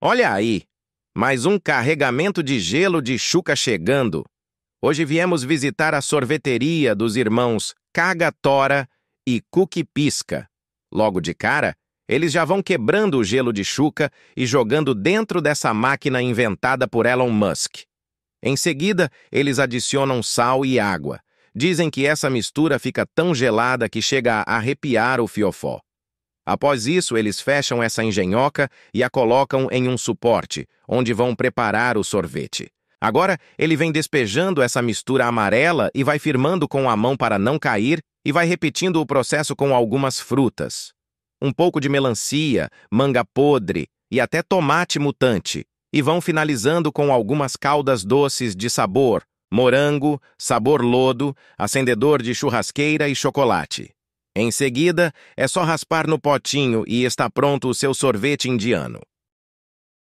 Olha aí, mais um carregamento de gelo de Chuca chegando. Hoje viemos visitar a sorveteria dos irmãos Caga Tora e Cookie Pisca. Logo de cara, eles já vão quebrando o gelo de Chuca e jogando dentro dessa máquina inventada por Elon Musk. Em seguida, eles adicionam sal e água. Dizem que essa mistura fica tão gelada que chega a arrepiar o fiofó. Após isso, eles fecham essa engenhoca e a colocam em um suporte, onde vão preparar o sorvete. Agora, ele vem despejando essa mistura amarela e vai firmando com a mão para não cair e vai repetindo o processo com algumas frutas. Um pouco de melancia, manga podre e até tomate mutante. E vão finalizando com algumas caldas doces de sabor, morango, sabor lodo, acendedor de churrasqueira e chocolate. Em seguida, é só raspar no potinho e está pronto o seu sorvete indiano.